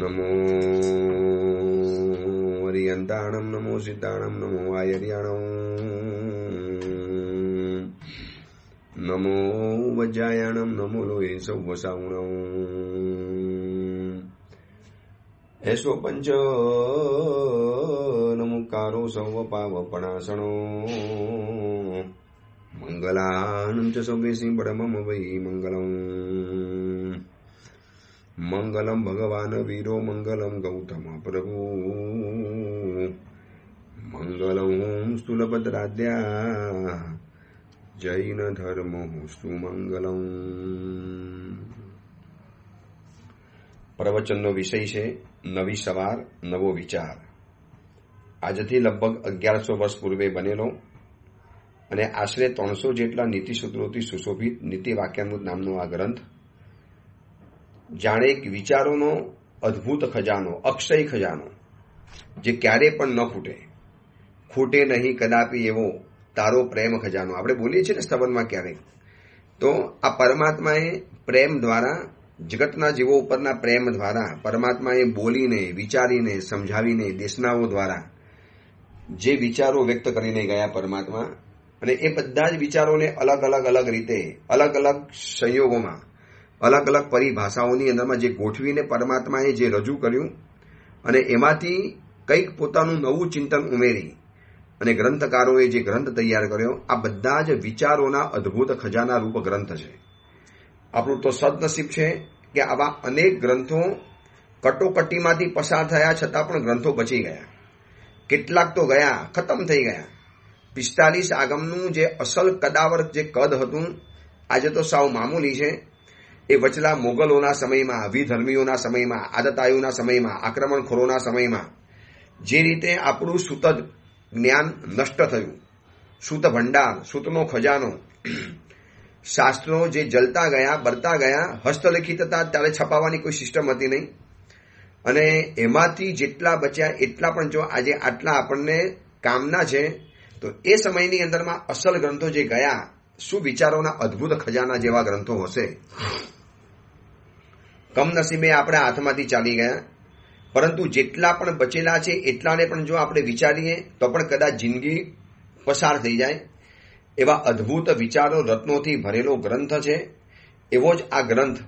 नमो हरियन्ताणं नमो सिद्धाणं नमो आयर्याणं नमो वज्रायाणं नमो लोहे सौवसावणौ એસો પંચ નમુકારો સૌ પાવપણાસણો મંગલાન ચ સૌ વેસી પરમમ વૈ મંગલમ મંગલમ ભગવાન વીરો મંગલમ ગૌતમ પ્રભુ મંગલમ સ્થુલભદ્રાદ્યા જૈન ધર્મ સુમંગલમ પ્રવચનનો વિષય છે નવી સવાર નવો વિચાર આજથી લગભગ અગિયારસો વર્ષ પૂર્વે બનેલો અને આશરે ત્રણસો જેટલા નીતિ સૂત્રોથી સુશોભિત નીતિ વાક્યામૃત નામનો આ ગ્રંથ જાણે એક વિચારોનો અદ્ભુત ખજાનો અક્ષય ખજાનો જે ક્યારે પણ ન ખૂટે ખૂટે નહીં કદાપી એવો તારો પ્રેમ ખજાનો આપણે બોલીએ છીએ ને સ્તવનમાં ક્યારેક તો આ પરમાત્માએ પ્રેમ દ્વારા જગતના જીવો ઉપરના પ્રેમ દ્વારા પરમાત્માએ બોલીને વિચારીને સમજાવીને દેશનાઓ દ્વારા જે વિચારો વ્યક્ત કરીને ગયા પરમાત્મા અને એ બધા જ વિચારોને અલગ અલગ અલગ રીતે અલગ અલગ સંયોગોમાં અલગ અલગ પરિભાષાઓની અંદરમાં જે ગોઠવીને પરમાત્માએ જે રજૂ કર્યું અને એમાંથી કંઈક પોતાનું નવું ચિંતન ઉમેરી અને ગ્રંથકારોએ જે ગ્રંથ તૈયાર કર્યો આ બધા જ વિચારોના અદ્ભુત ખજાના રૂપ ગ્રંથ છે આપણું તો સદનસીબ છે કે આવા અનેક ગ્રંથો કટોકટીમાંથી પસાર થયા છતાં પણ ગ્રંથો બચી ગયા કેટલાક તો ગયા ખતમ થઈ ગયા પિસ્તાલીસ આગમનું જે અસલ કદાવર જે કદ હતું આજે તો સાવ મામૂલી છે એ વચલા મોગલોના સમયમાં વિધર્મીઓના સમયમાં આદતાયુના સમયમાં આક્રમણખોરોના સમયમાં જે રીતે આપણું સુત જ્ઞાન નષ્ટ થયું સૂત ભંડાર સૂતનો ખજાનો શાસ્ત્રો જે જલતા ગયા બરતા ગયા હસ્તલિખિત હતા ત્યારે છપાવવાની કોઈ સિસ્ટમ હતી નહીં અને એમાંથી જેટલા બચ્યા એટલા પણ જો આજે આટલા આપણને કામના છે તો એ સમયની અંદરમાં અસલ ગ્રંથો જે ગયા સુવિચારોના અદ્ભુત ખજાના જેવા ગ્રંથો હશે કમનસીબે આપણે હાથમાંથી ચાલી ગયા પરંતુ જેટલા પણ બચેલા છે એટલાને પણ જો આપણે વિચારીએ તો પણ કદાચ જિંદગી પસાર થઈ જાય એવા અદ્ભુત વિચારો રત્નોથી ભરેલો ગ્રંથ છે એવો જ આ ગ્રંથ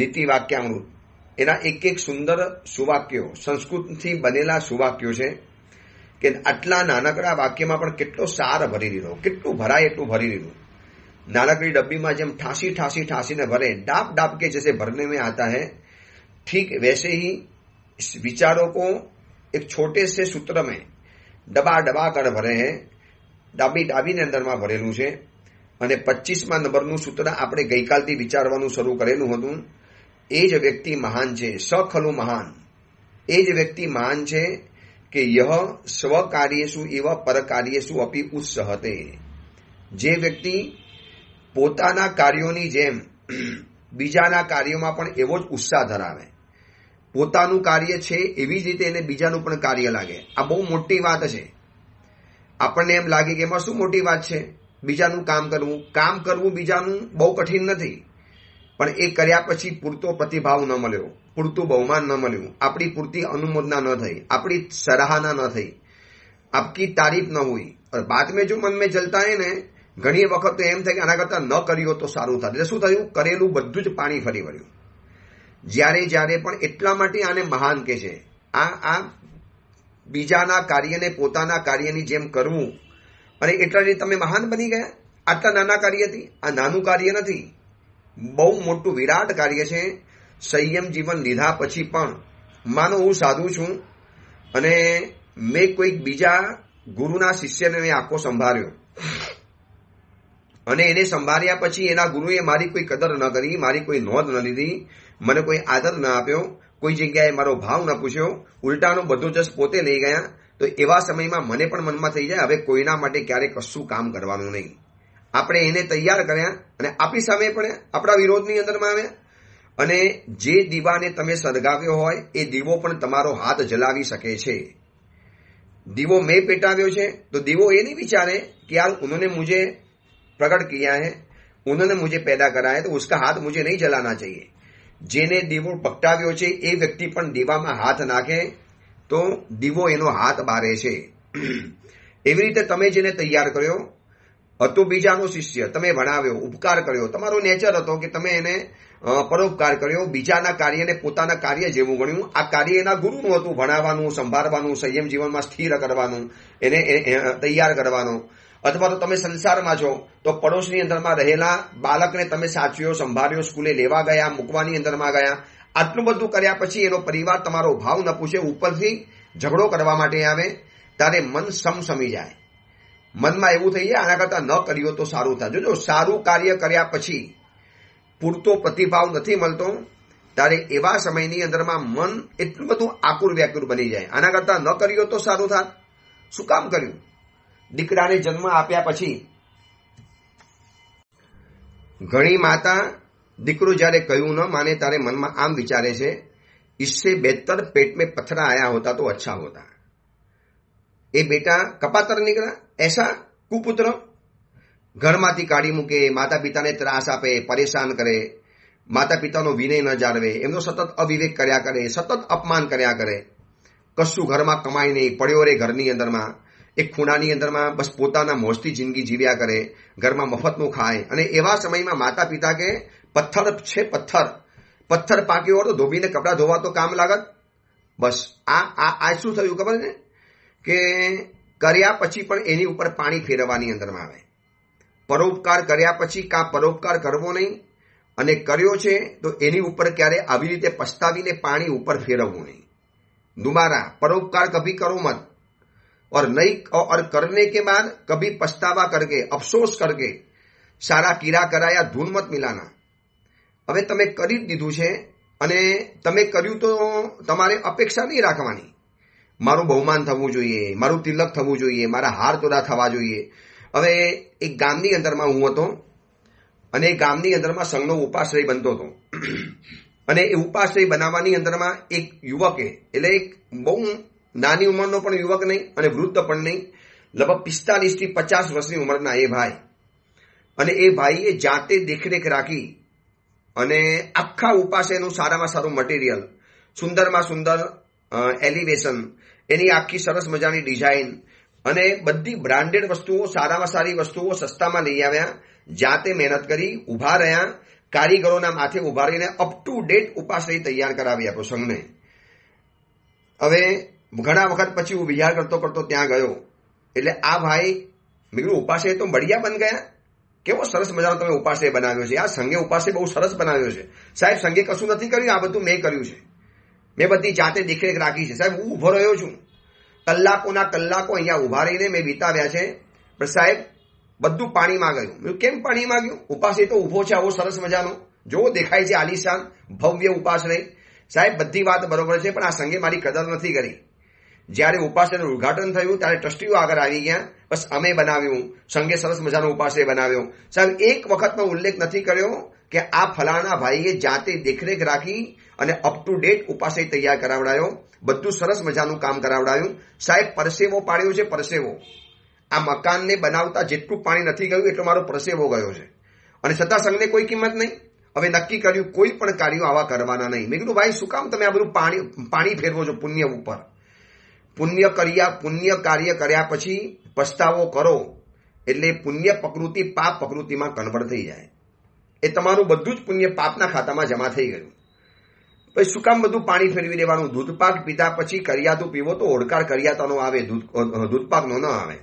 નીતિ વાક્યામૃત એના એક એક સુંદર સુવાક્યો સંસ્કૃતથી બનેલા સુવાક્યો છે કે આટલા નાનકડા વાક્યમાં પણ કેટલો સાર ભરી દીધો કેટલું ભરાય એટલું ભરી દીધું नानकड़ी ડબ્બીમાં જેમ जब ठासी ઠાસીને ભરે ने भरे કે डाप ભરને जैसे भरने में आता है ठीक वैसे ही इस विचारों को एक छोटे ડબા ડબા કર ભરે હે ડાબી ડાબીને અંદરમાં ભરેલું છે અને પચીસમાં નંબરનું સૂત્ર આપણે ગઈકાલથી વિચારવાનું શરૂ કરેલું હતું એ જ વ્યક્તિ મહાન છે સખલુ મહાન એ જ વ્યક્તિ મહાન છે કે યહ સ્વકાર્યેશુ એવા પરકાર્યેશુ અપી ઉત્સહતે જે વ્યક્તિ પોતાના કાર્યોની જેમ બીજાના કાર્યોમાં પણ એવો જ ઉત્સાહ ધરાવે પોતાનું કાર્ય છે એવી જ રીતે એને બીજાનું પણ કાર્ય લાગે આ બહુ મોટી વાત છે આપણને એમ લાગે કે એમાં શું મોટી વાત છે બીજાનું કામ કરવું કામ કરવું બીજાનું બહુ કઠિન નથી પણ એ કર્યા પછી પૂરતો પ્રતિભાવ ન મળ્યો પૂરતું બહુમાન ન મળ્યું આપણી પૂરતી અનુમોદના ન થઈ આપણી સરાહના ન થઈ આપકી તારીફ ન હોય और बाद में जो मन में चलता है ઘણી વખત તો એમ થાય કે આના કરતાં ન કર્યું તો સારું થાય એટલે શું થયું કરેલું બધું જ પાણી ફરી વળ્યું જ્યારે જ્યારે પણ એટલા માટે આને મહાન કે છે આ આ બીજાના કાર્યને પોતાના કાર્યની જેમ કરવું અને એટલા તમે મહાન બની ગયા આટલા નાના કાર્યથી આ નાનું કાર્ય નથી બહુ મોટું વિરાટ કાર્ય છે સંયમ જીવન લીધા પછી પણ માનો હું સાધુ છું અને મેં કોઈક બીજા ગુરુના શિષ્યને મેં આંખો સંભાળ્યો અને એને સંભાળ્યા પછી એના ગુરુએ મારી કોઈ કદર ન કરી મારી કોઈ નોંધ ન લીધી મને કોઈ આદર ન આપ્યો કોઈ જગ્યાએ મારો ભાવ ન પૂછ્યો ઉલટાનો બધો જસ પોતે લઈ ગયા તો એવા સમયમાં મને પણ મનમાં થઈ જાય હવે કોઈના માટે ક્યારે કશું કામ કરવાનું નહીં આપણે એને તૈયાર કર્યા અને આપી સામે પણ આપણા વિરોધની અંદરમાં આવ્યા અને જે દીવાને તમે સળગાવ્યો હોય એ દીવો પણ તમારો હાથ જલાવી શકે છે દીવો મેં પેટાવ્યો છે તો દીવો એ નહીં વિચારે કે યાર ઉન્હોને મુજે प्रकट किया है उन्होंने मुझे પેદા કરાયા તો उसका હાથ मुझे નહીં જલાના चाहिए જેને દીવો પ્રગટાવ્યો છે એ વ્યક્તિ પણ દીવામાં હાથ નાખે તો દીવો એનો હાથ બારે છે એવી રીતે તમે જેને તૈયાર કર્યો હતો બીજાનો શિષ્ય તમે ભણાવ્યો ઉપકાર કર્યો તમારો નેચર હતો કે તમે એને પરોપકાર કર્યો બીજાના કાર્યને પોતાના કાર્ય જેવું ગણ્યું આ કાર્ય એના ગુરુનું હતું ભણાવવાનું સંભાળવાનું સંયમ જીવનમાં સ્થિર કરવાનું એને તૈયાર કરવાનું અથવા તો તમે સંસારમાં છો તો પડોશની અંદરમાં રહેલા બાળકને તમે સાચવ્યો સંભાળ્યો સ્કૂલે લેવા ગયા મૂકવાની અંદરમાં ગયા આટલું બધું કર્યા પછી એનો પરિવાર તમારો ભાવ ન પૂછે ઉપરથી ઝઘડો કરવા માટે આવે ત્યારે મન સમસમી જાય મનમાં એવું થઈ જાય આના કરતાં ન કર્યો તો સારું થાય જોજો સારું કાર્ય કર્યા પછી પૂરતો પ્રતિભાવ નથી મળતો ત્યારે એવા સમયની અંદરમાં મન એટલું બધું આકુર વ્યાકુર બની જાય આના કરતાં ન કર્યો તો સારું થાય શું કામ કર્યું દીકરાને જન્મ આપ્યા પછી ઘણી માતા દીકરો જ્યારે કહ્યું ન માને ત્યારે મનમાં આમ વિચારે છે ઈસે બેતર पेट में पथरा आया होता तो अच्छा होता એ બેટા કપાતર નીકળ્યા એસા કુપુત્ર ઘરમાંથી કાઢી મૂકે માતા પિતાને ત્રાસ આપે પરેશાન કરે માતા પિતાનો વિનય ન જાળવે એમનો સતત અવિવેક કર્યા કરે સતત અપમાન કર્યા કરે કશું ઘરમાં કમાય નહીં પડ્યો રે ઘરની અંદરમાં એક ખૂણાની અંદરમાં બસ પોતાના મોજથી જિંદગી જીવ્યા કરે ઘરમાં મફતનું ખાય અને એવા સમયમાં માતા પિતા કે પથ્થર છે પથ્થર પથ્થર પાક્યો તો ધોબીને કપડાં ધોવા તો કામ લાગત બસ આ આ આ શું થયું ખબર ને કે કર્યા પછી પણ એની ઉપર પાણી ફેરવવાની અંદરમાં આવે પરોપકાર કર્યા પછી કાં પરોપકાર કરવો નહીં અને કર્યો છે તો એની ઉપર ક્યારે આવી રીતે પસ્તાવીને પાણી ઉપર ફેરવવું નહીં દુબારા પરોપકાર કભી કરો મત और नई और करने के बाद कभी पछतावा करके अफसोस करके સારા કીરા કરાયા ધૂન મત મિલાના હવે તમે કરી જ દીધું છે અને તમે કર્યું તો તમારે અપેક્ષા નહીં રાખવાની મારું બહુમાન થવું જોઈએ મારું તિલક થવું જોઈએ મારા હાર તોડા થવા જોઈએ હવે એક ગામની અંદરમાં હું હતો અને એ ગામની અંદરમાં સંઘનો ઉપાશ્રય બનતો હતો અને એ ઉપાશ્રય બનાવવાની અંદરમાં એક યુવકે એટલે એક બહુ નાની ઉંમરનો પણ યુવક નહીં અને વૃદ્ધ પણ નહીં લગભગ પિસ્તાલીસથી પચાસ વર્ષની ઉંમરના એ ભાઈ અને એ ભાઈએ જાતે દેખરેખ રાખી અને આખા ઉપાસે એનું સારામાં સારું મટીરિયલ સુંદરમાં સુંદર એલિવેશન એની આખી સરસ મજાની ડિઝાઇન અને બધી બ્રાન્ડેડ વસ્તુઓ સારામાં સારી વસ્તુઓ સસ્તામાં લઈ આવ્યા જાતે મહેનત કરી ઉભા રહ્યા કારીગરોના માથે ઉભા રહીને અપ ટુ ડેટ ઉપાસ તૈયાર કરાવ્યા આપ્યો હવે ઘણા વખત પછી હું વિચાર કરતો કરતો ત્યાં ગયો એટલે આ ભાઈ મેં ઉપાસે તો મળિયા બન ગયા કેવો સરસ મજાનો તમે ઉપાસે બનાવ્યો છે આ સંઘે ઉપાસે બહુ સરસ બનાવ્યો છે સાહેબ સંઘે કશું નથી કર્યું આ બધું મેં કર્યું છે મેં બધી જાતે દેખરેખ રાખી છે સાહેબ હું ઉભો રહ્યો છું કલાકોના કલાકો અહીંયા ઉભા રહીને મેં વિતાવ્યા છે પણ સાહેબ બધું પાણીમાં ગયું કેમ પાણીમાં ગયું ઉપાસે તો ઉભો છે આવો સરસ મજાનો જો દેખાય છે આલિશાન ભવ્ય ઉપાસ રહી સાહેબ બધી વાત બરોબર છે પણ આ સંઘે મારી કદર નથી કરી જ્યારે ઉપાસનું ઉદઘાટન થયું ત્યારે ટ્રસ્ટીઓ આગળ આવી ગયા બસ અમે બનાવ્યું સંઘે સરસ મજાનો ઉપાસય બનાવ્યો સાહેબ એક વખતનો ઉલ્લેખ નથી કર્યો કે આ ફલાણા ભાઈએ જાતે દેખરેખ રાખી અને અપ ટુ ડેટ ઉપાસય તૈયાર કરાવડાયો બધું સરસ મજાનું કામ કરાવડાયું સાહેબ પરસેવો પાડ્યો છે પરસેવો આ મકાનને બનાવતા જેટલું પાણી નથી ગયું એટલો મારો પરસેવો ગયો છે અને છતાં સંઘને કોઈ કિંમત નહીં હવે નક્કી કર્યું કોઈ પણ કાર્યો આવા કરવાના નહીં મેં કીધું ભાઈ શું કામ તમે આ બધું પાણી પાણી ફેરવો છો પુણ્ય ઉપર પુણ્ય કર્યા પુણ્ય કાર્ય કર્યા પછી પસ્તાવો કરો એટલે પુણ્ય પ્રકૃતિ પાપ પ્રકૃતિમાં કન્વર્ટ થઈ જાય એ તમારું બધું જ પુણ્ય પાપના ખાતામાં જમા થઈ ગયું પછી શું કામ બધું પાણી ફેરવી દેવાનું દૂધપાક પીધા પછી કરિયાતું પીવો તો ઓળકાર કરિયાતાનો આવે દૂધ દૂધપાકનો ન આવે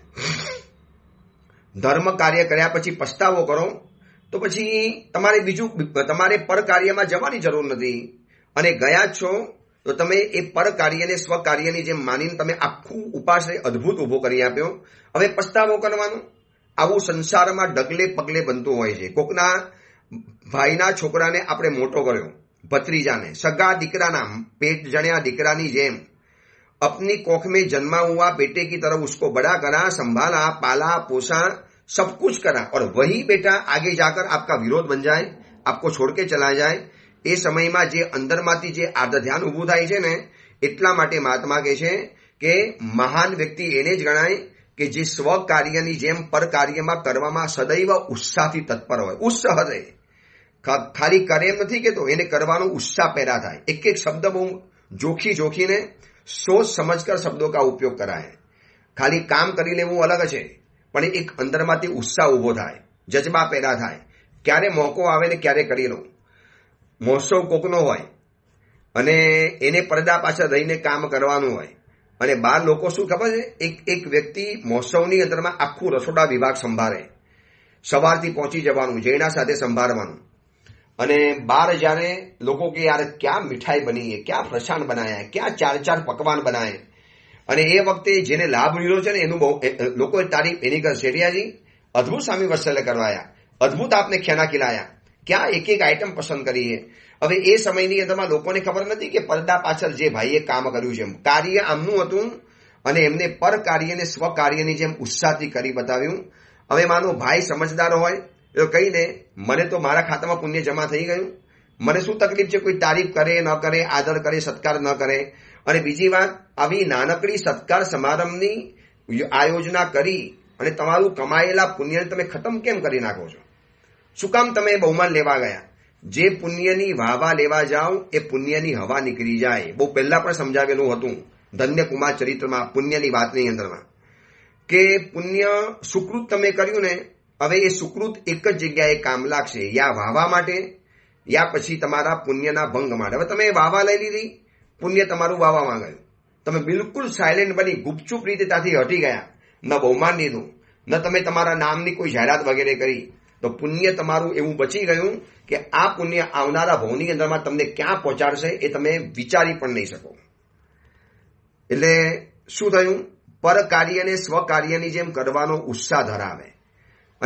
ધર્મ કાર્ય કર્યા પછી પસ્તાવો કરો તો પછી તમારે બીજું તમારે પર કાર્યમાં જવાની જરૂર નથી અને ગયા છો તો તમે એ પર કાર્યને સ્વકાર્યની જેમ માનીને તમે આખું ઉપાસને અદ્ભુત ઉભો કરી આપ્યો હવે પસ્તાવો કરવાનો આવું સંસારમાં ડગલે પગલે બનતું હોય છે કોકના ભાઈના છોકરાને આપણે મોટો કર્યો ભત્રીજાને સગા દીકરાના પેટ જણ્યા દીકરાની જેમ અપની कोख में जन्मा हुआ बेटे की तरफ उसको बड़ा करा संभाला पाला पोसा सब कुछ करा और वही बेटा आगे जाकर आपका विरोध बन जाए आपको छोड़ के चला એ સમયમાં જે અંદરમાંથી જે આર્ધ ધ્યાન ઊભું થાય છે ને એટલા માટે મહાત્મા કહે છે કે મહાન વ્યક્તિ એને જ ગણાય કે જે સ્વ કાર્યની જેમ પર કાર્યમાં કરવામાં સદૈવ ઉત્સાહથી તત્પર હોય ઉત્સાહ રહે ખાલી કરે એમ નથી કેતો એને કરવાનો ઉત્સાહ પેદા થાય એક એક શબ્દ બહુ જોખી જોખીને સોચ સમજકર શબ્દો કા ઉપયોગ કરાય ખાલી કામ કરી લેવું અલગ છે પણ એક અંદરમાંથી ઉત્સાહ ઊભો થાય જજબા પેદા થાય ક્યારે મોકો આવે ને ક્યારે કરી લઉં મહોત્સવ કોકનો હોય અને એને પરદા પાછળ રહીને કામ કરવાનું હોય અને બાર લોકો શું ખબર છે એક એક વ્યક્તિ મહોત્સવની અંદરમાં આખું રસોડા વિભાગ સંભાળે સવારથી પહોંચી જવાનું જૈના સાથે સંભાળવાનું અને બાર જ્યારે લોકો કે યાર ક્યાં મીઠાઈ બની ક્યાં ફરસાણ બનાયા ક્યાં ચાર ચાર પકવાન બનાયે અને એ વખતે જેને લાભ લીધો છે ને એનું બહુ લોકોએ તારીફ એની કર શેઠિયાજી અદ્ભુત સ્વામી વત્સલ્ય કરવાયા અદ્ભુત આપને ખેના ખીલાયા ક્યાં એક એક આઈટમ પસંદ કરી છે હવે એ સમયની અંદરમાં લોકોને ખબર નથી કે પડદા પાછળ જે ભાઈએ કામ કર્યું છે કાર્ય આમનું હતું અને એમને પર કાર્યને સ્વ કાર્યની જેમ ઉત્સાહથી કરી બતાવ્યું હવે માનો ભાઈ સમજદાર હોય એ કહીને મને તો મારા ખાતામાં પુણ્ય જમા થઈ ગયું મને શું તકલીફ છે કોઈ તારીફ કરે ન કરે આદર કરે સત્કાર ન કરે અને બીજી વાત આવી નાનકડી સત્કાર સમારંભની આયોજના કરી અને તમારું કમાયેલા પુણ્યને તમે ખતમ કેમ કરી નાખો છો શું કામ તમે બહુમાન લેવા ગયા જે પુણ્યની વાવા લેવા જાઓ એ પુણ્યની હવા નીકળી જાય બહુ પહેલા પણ સમજાવેલું હતું ધન્યકુમાર ચરિત્રમાં પુણ્યની વાતની અંદરમાં કે પુણ્ય સુકૃત તમે કર્યું ને હવે એ સુકૃત એક જ જગ્યાએ કામ લાગશે યા વાવા માટે યા પછી તમારા પુણ્યના ભંગ માટે હવે તમે વાવા લઈ લીધી પુણ્ય તમારું વાવામાં ગયું તમે બિલકુલ સાયલેન્ટ બની ગુપચુપ રીતે ત્યાંથી હટી ગયા ન બહુમાન લીધું ન તમે તમારા નામની કોઈ જાહેરાત વગેરે કરી તો પુણ્ય તમારું એવું બચી ગયું કે આ પુણ્ય આવનારા ભવની અંદરમાં તમને ક્યાં પહોંચાડશે એ તમે વિચારી પણ નહીં શકો એટલે શું થયું પર પરકાર્યને સ્વકાર્યની જેમ કરવાનો ઉત્સાહ ધરાવે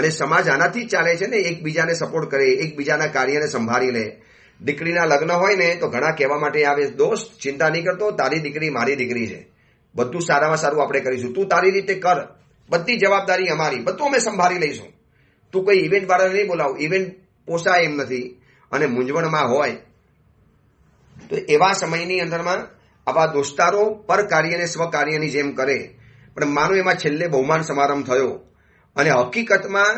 અને સમાજ આનાથી જ ચાલે છે ને એકબીજાને સપોર્ટ કરે એકબીજાના કાર્યને સંભાળી લે દીકરીના લગ્ન હોય ને તો ઘણા કહેવા માટે આવે દોસ્ત ચિંતા નહીં કરતો તારી દીકરી મારી દીકરી છે બધું સારામાં સારું આપણે કરીશું તું તારી રીતે કર બધી જવાબદારી અમારી બધું અમે સંભાળી લઈશું તું કોઈ ઇવેન્ટ વાળાને નહીં બોલાવ ઇવેન્ટ પોસાય એમ નથી અને મૂંઝવણમાં હોય તો એવા સમયની અંદરમાં આવા દોસ્તારો પર કાર્યને સ્વકાર્યની જેમ કરે પણ માનો એમાં છેલ્લે બહુમાન સમારંભ થયો અને હકીકતમાં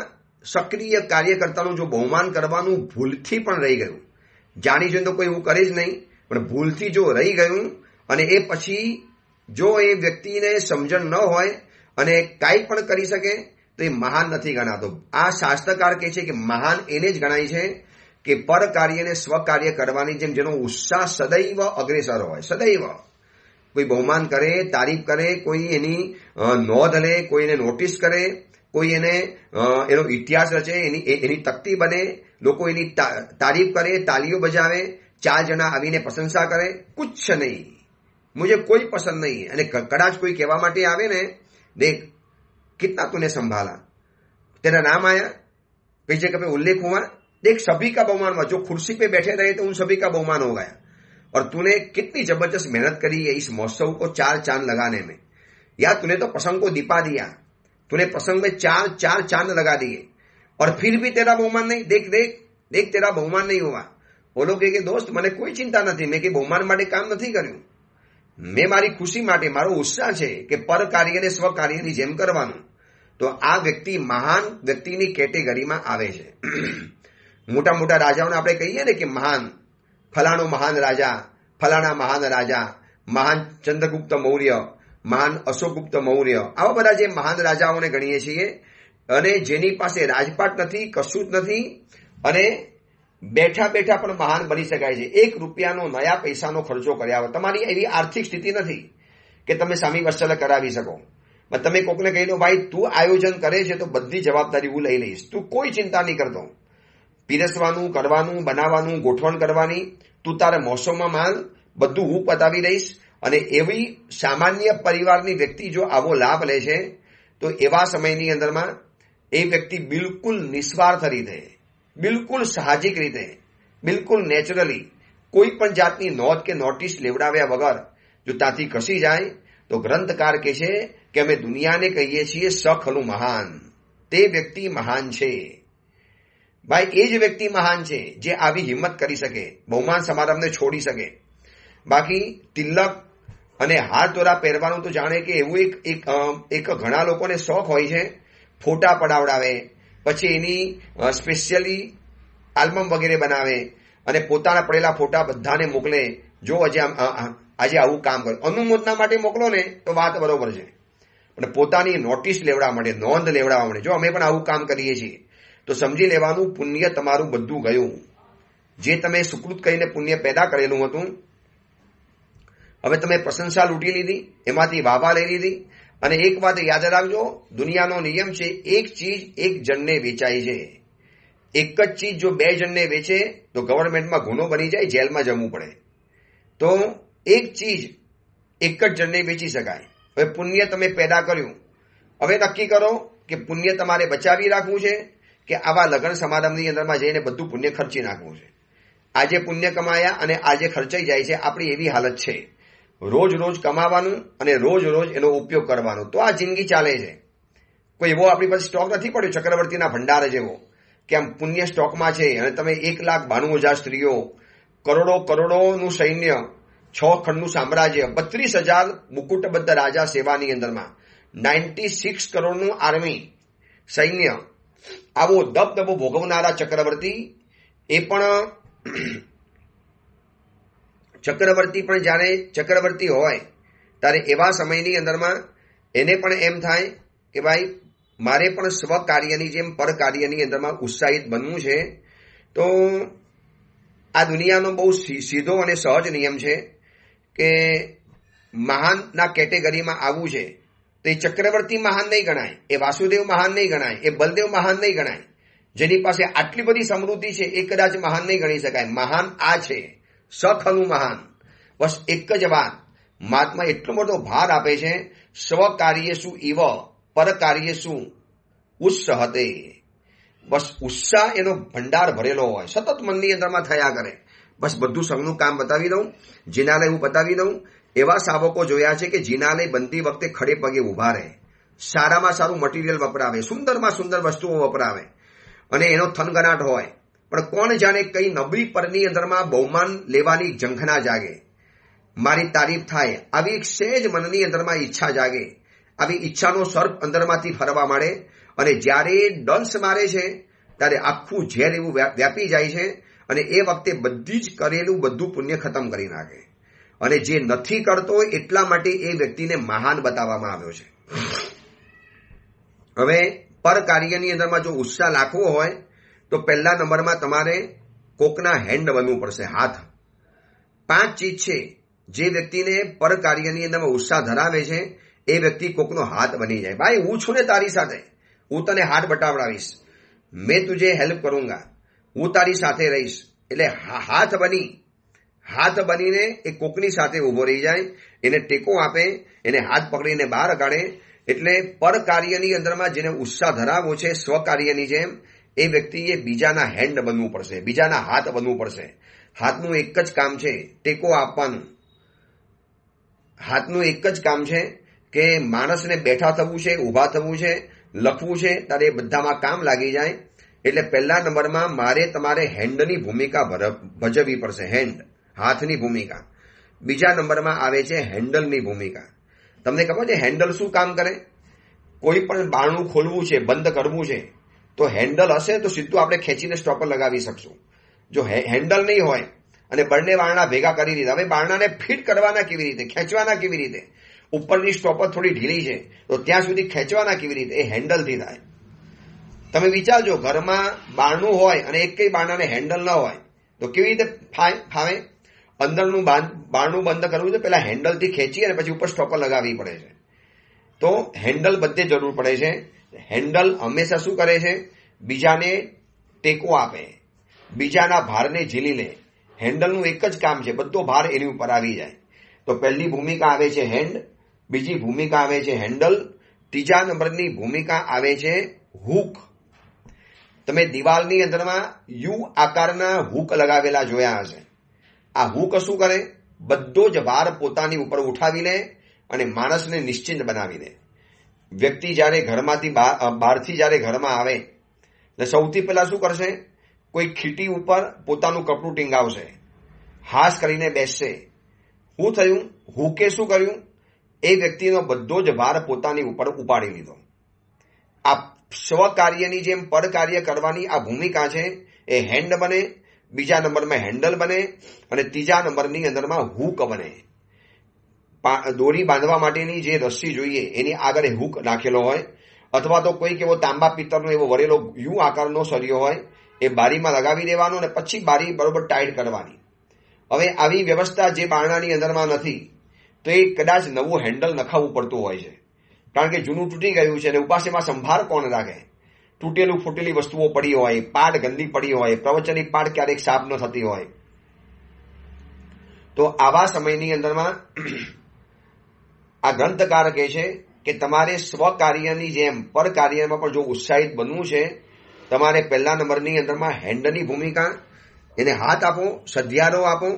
સક્રિય કાર્યકર્તાનું જો બહુમાન કરવાનું ભૂલથી પણ રહી ગયું જાણી જોઈને તો કોઈ એવું કરે જ નહીં પણ ભૂલથી જો રહી ગયું અને એ પછી જો એ વ્યક્તિને સમજણ ન હોય અને કાંઈ પણ કરી શકે તો એ મહાન નથી ગણાતો આ શાસ્ત્રકાર કહે છે કે મહાન એને જ ગણાય છે કે પર કાર્યને સ્વકાર્ય કરવાની જેમ જેનો ઉત્સાહ સદૈવ અગ્રેસર હોય સદૈવ કોઈ બહુમાન કરે તારીફ કરે કોઈ એની નોંધ લે કોઈ એને નોટિસ કરે કોઈ એને એનો ઇતિહાસ રચે એની એની તકતી બને લોકો એની તારીફ કરે તાલીઓ બજાવે ચાર જણા આવીને પ્રશંસા કરે કુચ્છ નહીં મુજબ કોઈ પસંદ નહીં અને કદાચ કોઈ કહેવા માટે આવે ને દેખ कितना तूने संभाला तेरा नाम आया कई जगह पे उल्लेख हुआ देख सभी का बहुमान हुआ जो कुर्सी पे बैठे रहे थे उन सभी का बहुमान हो गया और तूने कितनी जबरदस्त मेहनत करी है इस महोत्सव को चार चांद लगाने में या तूने तो प्रसंग को दीपा दिया तूने प्रसंग में चार चार चांद लगा दिए और फिर भी तेरा बहुमान नहीं देख देख देख तेरा बहुमान नहीं हुआ बोलो કે દોસ્ત મને કોઈ ચિંતા નથી મેં કે काम नहीं કામ નથી કર્યું મેં મારી ખુશી માટે મારો ઉત્સાહ છે કે પર કાર્યને સ્વકાર્યની જેમ કરવાનું તો આ વ્યક્તિ મહાન વ્યક્તિની કેટેગરીમાં આવે છે મોટા મોટા રાજાઓને આપણે કહીએ ને કે મહાન ફલાણો મહાન રાજા ફલાણા મહાન રાજા મહાન ચંદ્રગુપ્ત મૌર્ય મહાન અશોકગુપ્ત મૌર્ય આવા બધા જે મહાન રાજાઓને ગણીએ છીએ અને જેની પાસે રાજપાટ નથી કશું જ નથી અને બેઠા બેઠા પણ મહાન બની શકાય છે એક રૂપિયાનો નયા પૈસાનો ખર્ચો કર્યા હોય તમારી એવી આર્થિક સ્થિતિ નથી કે તમે સામી વત્સલ કરાવી શકો તમે કોકને કહી લો ભાઈ તું આયોજન કરે છે તો બધી જવાબદારી હું લઈ લઈશ તું કોઈ ચિંતા નહીં કરતો પીરસવાનું કરવાનું બનાવવાનું ગોઠવણ કરવાની તું તારે મોસમમાં માલ બધું હું પતાવી દઈશ અને એવી સામાન્ય પરિવારની વ્યક્તિ જો આવો લાભ લે છે તો એવા સમયની અંદરમાં એ વ્યક્તિ બિલકુલ નિસ્વાર્થ રીતે બિલકુલ સાહજિક રીતે બિલકુલ નેચરલી કોઈ પણ જાતની નોંધ કે નોટિસ લેવડાવ્યા વગર જો ત્યાંથી ઘસી જાય તો ગ્રંથકાર કે છે કે અમે દુનિયાને કહીએ છીએ સખલું મહાન તે વ્યક્તિ મહાન છે ભાઈ એ જ વ્યક્તિ મહાન છે જે આવી હિંમત કરી શકે બહુમાન સમારંભને છોડી શકે બાકી તિલક અને હાથ દોરા પહેરવાનું તો જાણે કે એવું એક એક એક ઘણા લોકોને શોખ હોય છે ફોટા પડાવડાવે પછી એની સ્પેશિયલી આલ્બમ વગેરે બનાવે અને પોતાના પડેલા ફોટા બધાને મોકલે જો આજે આજે આવું કામ કરે અનુમોદના માટે મોકલો ને તો વાત બરોબર છે અને પોતાની નોટિસ લેવડા મળે નોંધ લેવડાવવા માટે જો અમે પણ આવું કામ કરીએ છીએ તો સમજી લેવાનું પુણ્ય તમારું બધું ગયું જે તમે સુકૃત કરીને પુણ્ય પેદા કરેલું હતું હવે તમે પ્રશંસા લૂંટી લીધી એમાંથી વાવા લઈ લીધી અને એક વાત યાદ રાખજો દુનિયાનો નિયમ છે એક ચીજ એક જણને વેચાય છે એક જ ચીજ જો બે જણને વેચે તો ગવર્મેન્ટમાં ગુનો બની જાય જેલમાં જવું પડે તો એક ચીજ એક જ જણને વેચી શકાય હવે પુણ્ય તમે પેદા કર્યું હવે નક્કી કરો કે પુણ્ય તમારે બચાવી રાખવું છે કે આવા લગ્ન સમારંભની અંદરમાં જઈને બધું પુણ્ય ખર્ચી નાખવું છે આજે પુણ્ય કમાયા અને આજે ખર્ચાઈ જાય છે આપણી એવી હાલત છે રોજ રોજ કમાવાનું અને રોજ રોજ એનો ઉપયોગ કરવાનો તો આ જિંદગી ચાલે છે કોઈ એવો આપણી પાસે સ્ટોક નથી પડ્યો ચક્રવર્તીના ભંડાર જેવો કે આમ પુણ્ય સ્ટોકમાં છે અને તમે એક લાખ બાણું હજાર સ્ત્રીઓ કરોડો કરોડોનું સૈન્ય છ ખંડનું સામ્રાજ્ય બત્રીસ હજાર મુકુટબદ્ધ રાજા સેવાની અંદરમાં નાઇન્ટી સિક્સ કરોડનું આર્મી સૈન્ય આવો દબદબો ભોગવનારા ચક્રવર્તી એ પણ ચક્રવર્તી પણ જ્યારે ચક્રવર્તી હોય ત્યારે એવા સમયની અંદરમાં એને પણ એમ થાય કે ભાઈ મારે પણ સ્વ કાર્યની જેમ પર કાર્યની અંદરમાં ઉત્સાહિત બનવું છે તો આ દુનિયાનો બહુ સીધો અને સહજ નિયમ છે કે મહાનના કેટેગરીમાં આવવું છે તો એ ચક્રવર્તી મહાન નહીં ગણાય એ વાસુદેવ મહાન નહીં ગણાય એ બલદેવ મહાન નહીં ગણાય જેની પાસે આટલી બધી સમૃદ્ધિ છે એ કદાચ મહાન નહીં ગણી શકાય મહાન આ છે સખનું મહાન બસ એક જ વાત મહાત્મા એટલો મોટો ભાર આપે છે સ્વ કાર્ય શું ઇવ પર કાર્ય શું ઉત્સાહ બસ ઉત્સાહ એનો ભંડાર ભરેલો હોય સતત મનની અંદરમાં થયા કરે બસ બધું સંઘનું કામ બતાવી દઉં જીનાલય હું બતાવી દઉં એવા શાવકો જોયા છે કે જીનાલય બનતી વખતે ખડે પગે ઊભા રહે સારામાં સારું મટીરિયલ વપરાવે સુંદરમાં સુંદર વસ્તુઓ વપરાવે અને એનો થનગનાટ હોય પણ કોણ જાણે કઈ નબળી પરની અંદરમાં બહુમાન લેવાની ઝંખના જાગે મારી તારીફ થાય આવી એક સહેજ મનની અંદરમાં ઈચ્છા જાગે આવી ઈચ્છાનો સર્પ અંદરમાંથી ફરવા માંડે અને જ્યારે ડંસ મારે છે ત્યારે આખું ઝેર એવું વ્યાપી જાય છે અને એ વખતે બધી જ કરેલું બધું પુણ્ય ખતમ કરી નાખે અને જે નથી કરતો એટલા માટે એ વ્યક્તિને મહાન બતાવવામાં આવ્યો છે હવે પર કાર્યની અંદરમાં જો ઉત્સાહ લાખવો હોય તો પહેલા નંબરમાં તમારે કોકના હેન્ડ બનવું પડશે હાથ પાંચ ચીજ છે જે વ્યક્તિને પર કાર્યની અંદરમાં ઉત્સાહ ધરાવે છે એ વ્યક્તિ કોકનો હાથ બની જાય ભાઈ હું છું ને તારી સાથે હું તને હાથ બટાવડાવીશ મેં તુજે હેલ્પ કરુંગા હું તારી સાથે રહીશ એટલે હાથ બની હાથ બનીને એ કોકની સાથે ઊભો રહી જાય એને ટેકો આપે એને હાથ પકડીને બહાર કાઢે એટલે પર કાર્યની અંદરમાં જેને ઉત્સાહ ધરાવવો છે સ્વકાર્યની જેમ એ વ્યક્તિએ બીજાના હેન્ડ બનવું પડશે બીજાના હાથ બનવું પડશે હાથનું એક જ કામ છે ટેકો આપવાનું હાથનું એક જ કામ છે કે માણસને બેઠા થવું છે ઊભા થવું છે લખવું છે તારે બધામાં કામ લાગી જાય એટલે પહેલા નંબરમાં મારે તમારે હેન્ડની ભૂમિકા ભજવવી પડશે હેન્ડ હાથની ભૂમિકા બીજા નંબરમાં આવે છે હેન્ડલની ભૂમિકા તમને ખબર છે હેન્ડલ શું કામ કરે કોઈ પણ બાણું ખોલવું છે બંધ કરવું છે તો હેન્ડલ હશે તો સીધું આપણે ખેંચીને સ્ટોપર લગાવી શકશું જો હેન્ડલ નહીં હોય અને બંને બારણા ભેગા કરી દીધા હવે બારણાને ફિટ કરવાના કેવી રીતે ખેંચવાના કેવી રીતે ઉપરની સ્ટોપર થોડી ઢીલી છે તો ત્યાં સુધી ખેંચવાના કેવી રીતે એ હેન્ડલથી થાય તમે વિચારજો ઘરમાં બારણું હોય અને એક કઈ બારણાને હેન્ડલ ન હોય તો કેવી રીતે ફાવે અંદરનું બારણું બંધ કરવું તો પેલા હેન્ડલથી ખેંચી અને પછી ઉપર સ્ટોપર લગાવવી પડે છે તો હેન્ડલ બધે જરૂર પડે છે હેન્ડલ હંમેશા શું કરે છે બીજાને ટેકો આપે બીજાના ભારને ઝીલી લે હેન્ડલનું એક જ કામ છે બધો ભાર એની ઉપર આવી જાય તો પહેલી ભૂમિકા આવે છે હેન્ડ બીજી ભૂમિકા આવે છે હેન્ડલ ત્રીજા નંબરની ભૂમિકા આવે છે હુક તમે દિવાલની અંદરમાં યુ આકારના હૂક લગાવેલા જોયા હશે આ હૂક શું કરે બધો જ ભાર પોતાની ઉપર ઉઠાવી લે અને માણસને નિશ્ચિંત બનાવી દે વ્યક્તિ જ્યારે ઘરમાંથી બહારથી જ્યારે ઘરમાં આવે એટલે સૌથી પહેલા શું કરશે કોઈ ખીટી ઉપર પોતાનું કપડું ટીંગાવશે હાશ કરીને બેસશે હું થયું હુકે શું કર્યું એ વ્યક્તિનો બધો જ ભાર પોતાની ઉપર ઉપાડી લીધો આ સ્વકાર્યની જેમ પરકાર્ય કરવાની આ ભૂમિકા છે એ હેન્ડ બને બીજા નંબરમાં હેન્ડલ બને અને ત્રીજા નંબરની અંદરમાં હૂક બને દોરી બાંધવા માટેની જે રસ્સી જોઈએ એની આગળ હૂક રાખેલો હોય અથવા તો કોઈક એવો તાંબા પિત્તળનો એવો વળેલો યુ આકારનો સળિયો હોય એ બારીમાં લગાવી દેવાનો અને પછી બારી બરોબર ટાઈટ કરવાની હવે આવી વ્યવસ્થા જે બારણાની અંદરમાં નથી તો એ કદાચ નવું હેન્ડલ નખાવવું પડતું હોય છે કારણ કે જૂનું તૂટી ગયું છે અને ઉપાસીમાં સંભાળ કોણ રાખે તૂટેલું ફૂટેલી વસ્તુઓ પડી હોય પાડ ગંદી પડી હોય પ્રવચનિક પાડ ક્યારેક સાફ ન થતી હોય તો આવા સમયની અંદરમાં આ ગ્રંથકાર કહે છે કે તમારે સ્વકાર્યની જેમ પર કાર્યમાં પણ જો ઉત્સાહિત બનવું છે તમારે પહેલા નંબરની અંદરમાં હેન્ડની ભૂમિકા એને હાથ આપો સધિયારો આપો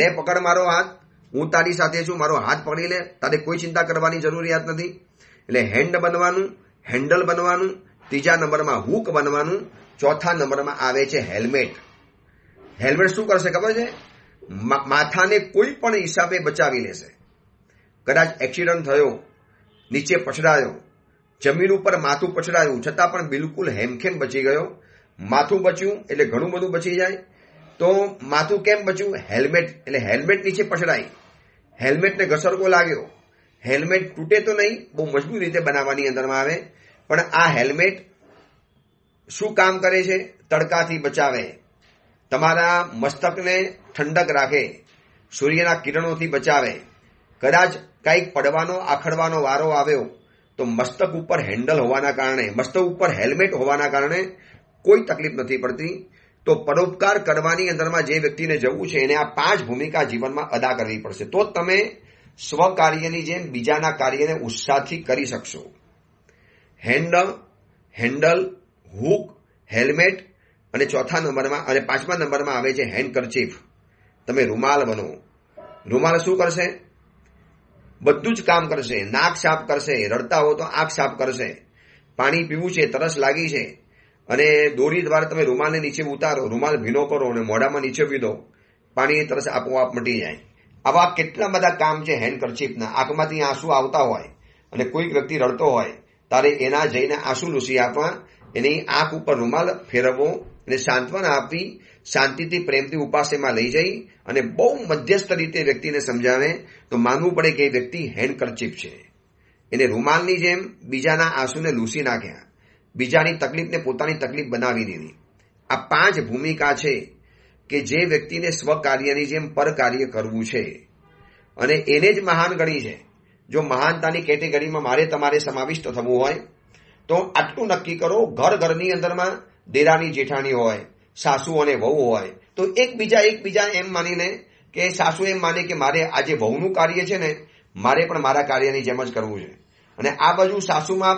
લે પકડ મારો હાથ હું તારી સાથે છું મારો હાથ પકડી લે તારે કોઈ ચિંતા કરવાની જરૂરિયાત નથી એટલે હેન્ડ બનવાનું હેન્ડલ બનવાનું ત્રીજા નંબરમાં હુક બનવાનું ચોથા નંબરમાં આવે છે હેલ્મેટ હેલ્મેટ શું કરશે ખબર છે માથાને કોઈ પણ હિસાબે બચાવી લેશે કદાચ એક્સિડન્ટ થયો નીચે પછડાયો જમીન ઉપર માથું પછડાયું છતાં પણ બિલકુલ હેમખેમ બચી ગયો માથું બચ્યું એટલે ઘણું બધું બચી જાય તો માથું કેમ બચ્યું હેલ્મેટ એટલે હેલ્મેટ નીચે પછડાય હેલ્મેટને ઘસરકો લાગ્યો હેલ્મેટ તૂટે તો નહીં બહુ મજબૂત રીતે બનાવવાની અંદરમાં આવે પણ આ હેલ્મેટ શું કામ કરે છે તડકાથી બચાવે તમારા મસ્તકને ઠંડક રાખે સૂર્યના કિરણોથી બચાવે કદાચ કંઈક પડવાનો આખડવાનો વારો આવ્યો તો મસ્તક ઉપર હેન્ડલ હોવાના કારણે મસ્તક ઉપર હેલ્મેટ હોવાના કારણે કોઈ તકલીફ નથી પડતી તો પરોપકાર કરવાની અંદરમાં જે વ્યક્તિને જવું છે એને આ પાંચ ભૂમિકા જીવનમાં અદા કરવી પડશે તો તમે સ્વકાર્યની જેમ બીજાના કાર્યને ઉત્સાહથી કરી શકશો હેન્ડલ હેન્ડલ હુક હેલ્મેટ અને ચોથા નંબરમાં અને પાંચમા નંબરમાં આવે છે હેન્ડકરચીફ તમે રૂમાલ બનો રૂમાલ શું કરશે બધું જ કામ કરશે નાક સાફ કરશે રડતા હો તો આંખ સાફ કરશે પાણી પીવું છે તરસ લાગી છે અને દોરી દ્વારા તમે રૂમાલને નીચે ઉતારો રૂમાલ ભીનો કરો અને મોઢામાં નીચે પી પાણી પાણીની તરસ આપોઆપ મટી જાય આવા કેટલા બધા કામ છે હેન્ડ કરચીપના આંખમાંથી આંસુ આવતા હોય અને કોઈક વ્યક્તિ રડતો હોય તારે એના જઈને આંસુ લૂસી આપવા એની આંખ ઉપર રૂમાલ ફેરવવો અને સાંત્વના આપી શાંતિથી પ્રેમથી ઉપાસેમાં લઈ જઈ અને બહુ મધ્યસ્થ રીતે વ્યક્તિને સમજાવે તો માનવું પડે કે એ વ્યક્તિ હેન્ડ છે એને રૂમાલની જેમ બીજાના આંસુને લૂસી નાખ્યા બીજાની તકલીફને પોતાની તકલીફ બનાવી દીધી આ પાંચ ભૂમિકા છે કે જે વ્યક્તિને સ્વકાર્યની જેમ પરકાર્ય કરવું છે અને એને જ મહાન ગણી છે જો મહાનતાની કેટેગરીમાં મારે તમારે સમાવિષ્ટ થવું હોય તો આટલું નક્કી કરો ઘર ઘરની અંદરમાં દેરાની જેઠાણી હોય સાસુ અને વહુ હોય તો એકબીજા એકબીજા એમ માનીને કે સાસુ એમ માને કે મારે આજે વહુનું કાર્ય છે ને મારે પણ મારા કાર્યની જેમ જ કરવું છે અને આ બાજુ સાસુમાં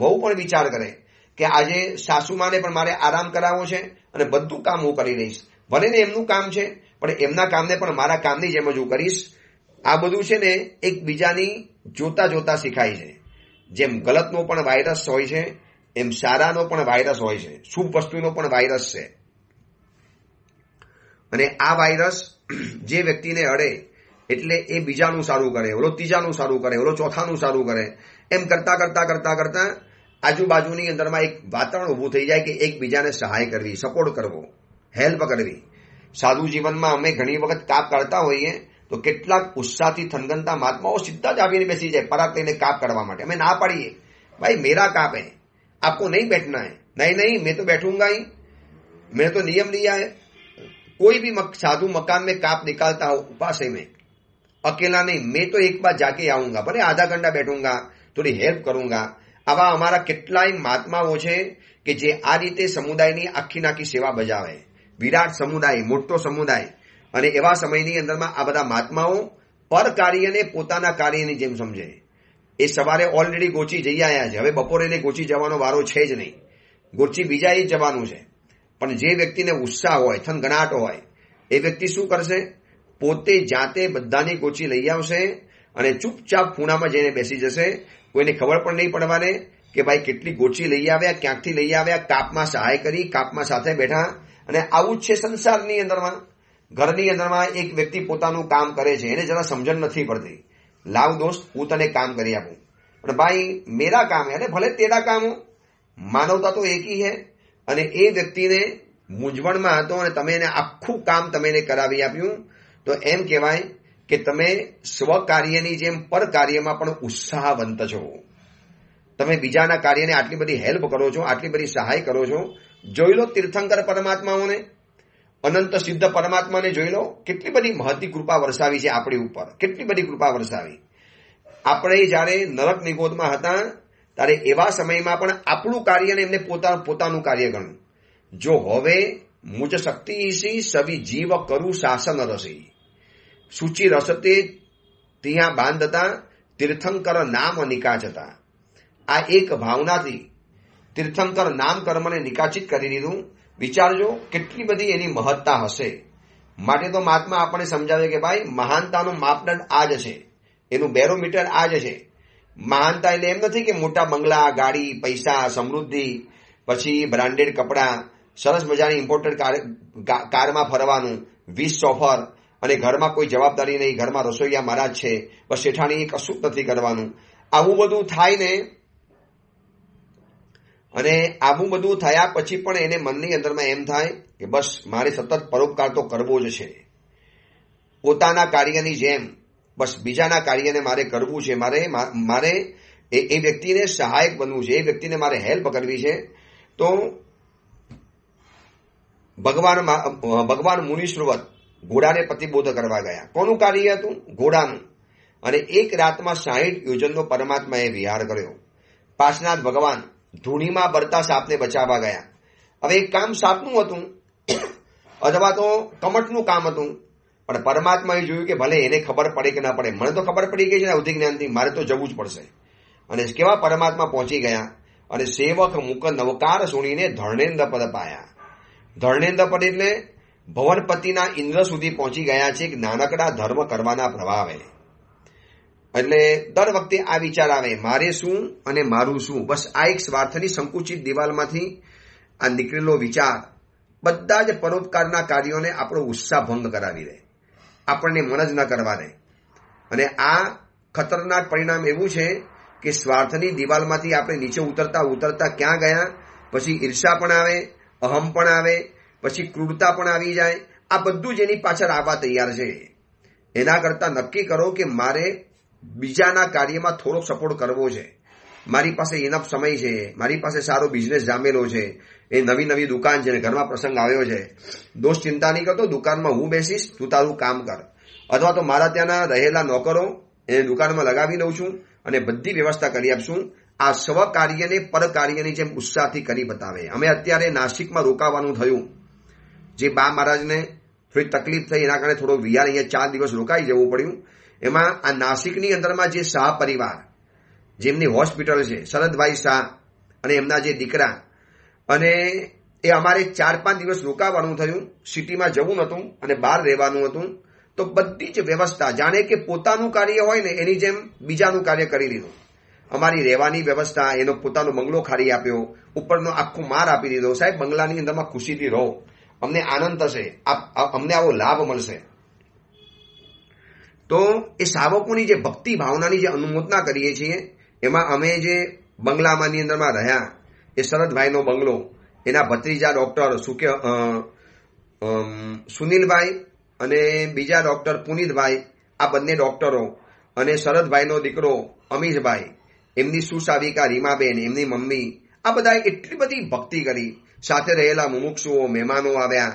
વહુ પણ વિચાર કરે કે આજે સાસુમાને પણ મારે આરામ કરાવવો છે અને બધું કામ હું કરી દઈશ ભલે ને એમનું કામ છે પણ એમના કામને પણ મારા કામની જેમ જ હું કરીશ આ બધું છે ને એકબીજાની જોતા જોતા શીખાય છે જેમ ગલતનો પણ વાયરસ હોય છે એમ સારાનો પણ વાયરસ હોય છે શુભ વસ્તુનો પણ વાયરસ છે અને આ વાયરસ જે વ્યક્તિને અડે એટલે એ બીજાનું સારું કરે ઓલો ત્રીજાનું સારું કરે ઓલો ચોથાનું સારું કરે એમ કરતા કરતા કરતા કરતા આજુબાજુની અંદરમાં એક વાતાવરણ ઊભું થઈ જાય કે એકબીજાને સહાય કરવી સપોર્ટ કરવો હેલ્પ કરવી સાધુ જીવનમાં અમે ઘણી વખત કાપ કરતા હોઈએ તો કેટલાક ઉત્સાહથી થનગનતા મહાત્માઓ સીધા જ આવીને બેસી જાય પરાત લઈને કાપ કરવા માટે અમે ના પાડીએ ભાઈ મેરા કાપ હે આપકો નહીં બેઠના હે નહીં નહીં મેં તો બેઠુંગા ही મેં તો નિયમ लिया હે કોઈ भी साधु मकान में કાપ निकालता હો ઉપાસે મેં અકેલા નહીં મેં તો एक बार जाके आऊंगा भले आधा घंटा बैठूंगा થોડી હેલ્પ કરુંગા આવા અમારા કેટલાય મહાત્માઓ છે કે જે આ રીતે સમુદાયની આખી નાખી સેવા બજાવે વિરાટ સમુદાય મોટો સમુદાય અને એવા સમયની અંદરમાં આ બધા મહાત્માઓ પર કાર્યને પોતાના કાર્યની જેમ સમજે એ સવારે ઓલરેડી ગોચી જઈ આવ્યા છે હવે બપોરે ગોચી જવાનો વારો છે જ નહીં ગોચી બીજા એ જવાનું છે પણ જે વ્યક્તિને ઉત્સાહ હોય થનગણાટ હોય એ વ્યક્તિ શું કરશે પોતે જાતે બધાની ગોચી લઈ આવશે અને ચૂપચાપ ખૂણામાં જઈને બેસી જશે કોઈને ખબર પણ નહીં પડવાને કે ભાઈ કેટલી ગોચી લઈ આવ્યા ક્યાંકથી લઈ આવ્યા કાપમાં સહાય કરી કાપમાં સાથે બેઠા અને આવું જ છે સંસારની અંદરમાં ઘરની અંદરમાં એક વ્યક્તિ પોતાનું કામ કરે છે એને જરા સમજણ નથી પડતી લાવ દોસ્ત હું તને કામ કરી આપું પણ ભાઈ મેરા કામ હે ભલે તેરા કામો માનવતા તો એકી હે અને એ વ્યક્તિને મૂંઝવણમાં હતો અને તમે એને આખું કામ તમે એને કરાવી આપ્યું તો એમ કહેવાય કે તમે સ્વકાર્યની જેમ પર કાર્યમાં પણ ઉત્સાહવંત છો તમે બીજાના કાર્યને આટલી બધી હેલ્પ કરો છો આટલી બધી સહાય કરો છો જોઈ લો તીર્થંકર પરમાત્માઓને અનંત સિદ્ધ પરમાત્માને જોઈ લો કેટલી બધી મહતી કૃપા વરસાવી છે આપણી ઉપર કેટલી બધી કૃપા વરસાવી આપણે જ્યારે નરક નિગોદમાં હતા ત્યારે એવા સમયમાં પણ આપણું કાર્યને એમને પોતા પોતાનું કાર્ય ગણ્યું જો હવે મુજ શક્તિશી સવિ જીવ કરું શાસન રસી સૂચિ રસતે ત્યાં બાંધતા તીર્થંકર નામ નિકાચ હતા આ એક ભાવનાથી તીર્થંકર નામ કર્મને નિકાચિત કરી દીધું વિચારજો કેટલી બધી એની મહત્તા હશે માટે તો મહાત્મા આપણને સમજાવે કે ભાઈ મહાનતાનું માપદંડ આ જ છે એનું બેરોમીટર આ જ છે મહાનતા એટલે એમ નથી કે મોટા બંગલા ગાડી પૈસા સમૃદ્ધિ પછી બ્રાન્ડેડ કપડાં સરસ મજાની ઇમ્પોર્ટેડ કારમાં ફરવાનું વીસ સોફર અને ઘરમાં કોઈ જવાબદારી નહીં ઘરમાં રસોઈયા મારા જ છે બસ શેઠાણી કશું નથી કરવાનું આવું બધું થાય ને અને આવું બધું થયા પછી પણ એને મનની અંદરમાં એમ થાય કે બસ મારે સતત પરોપકાર તો કરવો જ છે પોતાના કાર્યની જેમ બસ બીજાના કાર્યને મારે કરવું છે મારે મારે એ વ્યક્તિને સહાયક બનવું છે એ વ્યક્તિને મારે હેલ્પ કરવી છે તો ભગવાન ભગવાન મુનિશ્રુવત ઘોડાને પ્રતિબોધ કરવા ગયા કોનું કાર્ય હતું ઘોડાનું અને એક રાતમાં સાહીઠ યોજનનો પરમાત્માએ વિહાર કર્યો પાસનાથ ભગવાન ધૂણીમાં બળતા સાપને બચાવવા ગયા હવે એક કામ સાપનું હતું અથવા તો કમટનું કામ હતું પણ પરમાત્માએ જોયું કે ભલે એને ખબર પડે કે ના પડે મને તો ખબર પડી ગઈ છે ને અવધિ જ્ઞાનથી મારે તો જવું જ પડશે અને કેવા પરમાત્મા પહોંચી ગયા અને સેવક મુક નવકાર સુણીને ધર્ણેન્દ્ર પદ પાયા ધર્ણેન્દ્ર પદ એટલે ભવનપતિના ઇન્દ્ર સુધી પહોંચી ગયા છે એક નાનકડા ધર્મ કરવાના પ્રભાવે એટલે દર વખતે આ વિચાર આવે મારે શું અને મારું શું બસ આ એક સ્વાર્થની સંકુચિત દિવાલમાંથી આ નીકળેલો વિચાર બધા જ પરોપકારના કાર્યોને આપણો ઉત્સાહ ભંગ કરાવી દે આપણને મન જ ન કરવા દે અને આ ખતરનાક પરિણામ એવું છે કે સ્વાર્થની દિવાલમાંથી આપણે નીચે ઉતરતા ઉતરતા ક્યાં ગયા પછી ઈર્ષા પણ આવે અહમ પણ આવે પછી ક્રૂરતા પણ આવી જાય આ બધું જ એની પાછળ આવવા તૈયાર છે એના કરતાં નક્કી કરો કે મારે બીજાના કાર્યમાં થોડોક સપોર્ટ કરવો છે મારી પાસે ઇનફ સમય છે મારી પાસે સારો બિઝનેસ જામેલો છે એ નવી નવી દુકાન છે ઘરમાં પ્રસંગ આવ્યો છે દોસ્ત ચિંતા નહીં કરતો દુકાનમાં હું બેસીશ તું તારું કામ કર અથવા તો મારા ત્યાંના રહેલા નોકરો એને દુકાનમાં લગાવી દઉં છું અને બધી વ્યવસ્થા કરી આપશું આ સ્વ કાર્યને પર કાર્યની જેમ ઉત્સાહથી કરી બતાવે અમે અત્યારે નાસિકમાં રોકાવાનું થયું જે બા મહારાજને થોડી તકલીફ થઈ એના કારણે થોડો વિહાર અહીંયા ચાર દિવસ રોકાઈ જવું પડ્યું એમાં આ નાસિકની અંદરમાં જે શાહ પરિવાર જેમની હોસ્પિટલ છે શરદભાઈ શાહ અને એમના જે દીકરા અને એ અમારે ચાર પાંચ દિવસ રોકાવાનું થયું સિટીમાં જવું નહોતું અને બહાર રહેવાનું હતું તો બધી જ વ્યવસ્થા જાણે કે પોતાનું કાર્ય હોય ને એની જેમ બીજાનું કાર્ય કરી દીધું અમારી રહેવાની વ્યવસ્થા એનો પોતાનો બંગલો ખારી આપ્યો ઉપરનો આખો માર આપી દીધો સાહેબ બંગલાની અંદરમાં ખુશીથી રહો અમને આનંદ થશે અમને આવો લાભ મળશે તો એ સાવકોની જે ભક્તિ ભાવનાની જે અનુમોદના કરીએ છીએ એમાં અમે જે બંગલામાંની અંદરમાં રહ્યા એ શરદભાઈનો બંગલો એના ભત્રીજા ડૉક્ટર સુકે સુનિલભાઈ અને બીજા ડૉક્ટર પુનિતભાઈ આ બંને ડૉક્ટરો અને શરદભાઈનો દીકરો અમીરભાઈ એમની સુસાવિકા રીમાબેન એમની મમ્મી આ બધાએ એટલી બધી ભક્તિ કરી સાથે રહેલા મુમુક્ષુઓ મહેમાનો આવ્યા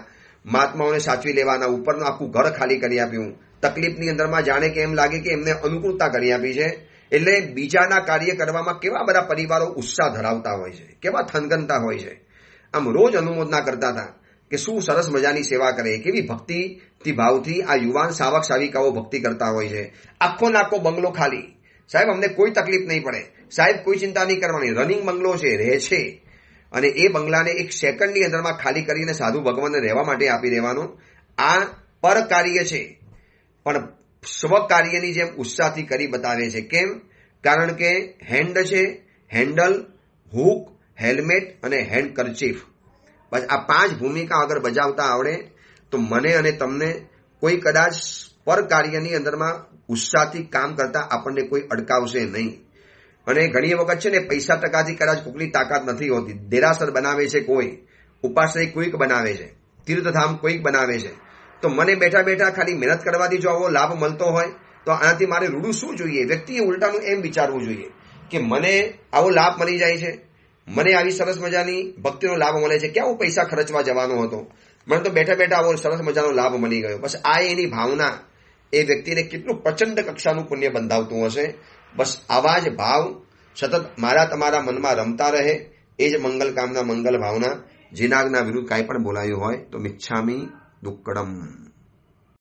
મહાત્માઓને સાચવી લેવાના ઉપરનું આખું ઘર ખાલી કરી આપ્યું તકલીફની અંદરમાં જાણે કે એમ લાગે કે એમને અનુકૂળતા કરી આપી છે એટલે બીજાના કાર્ય કરવામાં કેવા બધા પરિવારો ઉત્સાહ ધરાવતા હોય છે કેવા થનગનતા હોય છે આમ રોજ અનુમોદના કરતા હતા કે શું સરસ મજાની સેવા કરે કેવી ભક્તિથી ભાવથી આ યુવાન સાવક સાવિકાઓ ભક્તિ કરતા હોય છે આખો નાખો બંગલો ખાલી સાહેબ અમને કોઈ તકલીફ નહીં પડે સાહેબ કોઈ ચિંતા નહીં કરવાની રનિંગ બંગલો છે રહે છે અને એ બંગલાને એક સેકન્ડની અંદરમાં ખાલી કરીને સાધુ ભગવાનને રહેવા માટે આપી દેવાનું આ પર કાર્ય છે પણ સ્વકાર્યની જેમ ઉત્સાહથી કરી બતાવે છે કેમ કારણ કે હેન્ડ છે હેન્ડલ હુક હેલ્મેટ અને હેન્ડ કરચીફ બસ આ પાંચ ભૂમિકા અગર બજાવતા આવડે તો મને અને તમને કોઈ કદાચ પર કાર્યની અંદરમાં ઉત્સાહથી કામ કરતા આપણને કોઈ અડકાવશે નહીં અને ઘણી વખત છે ને પૈસા ટકાથી કદાચ કોકની તાકાત નથી હોતી દેરાસર બનાવે છે કોઈ ઉપાસય કોઈક બનાવે છે તીર્થધામ કોઈક બનાવે છે તો મને બેઠા બેઠા ખાલી મહેનત કરવાથી જો આવો લાભ મળતો હોય તો આનાથી મારે રૂડું શું જોઈએ વ્યક્તિએ ઉલટાનું એમ વિચારવું જોઈએ કે મને આવો લાભ મળી જાય છે મને આવી સરસ મજાની ભક્તિનો લાભ મળે છે ક્યાં હું પૈસા ખર્ચવા જવાનો હતો મને તો બેઠા બેઠા આવો સરસ મજાનો લાભ મળી ગયો બસ આ એની ભાવના એ વ્યક્તિને કેટલું પ્રચંડ કક્ષાનું પુણ્ય બંધાવતું હશે બસ આવા જ ભાવ સતત મારા તમારા મનમાં રમતા રહે એ જ મંગલ કામના મંગલ ભાવના જીનાગના વિરુદ્ધ કાંઈ પણ બોલાયું હોય તો મિચ્છામી દુક્કડમ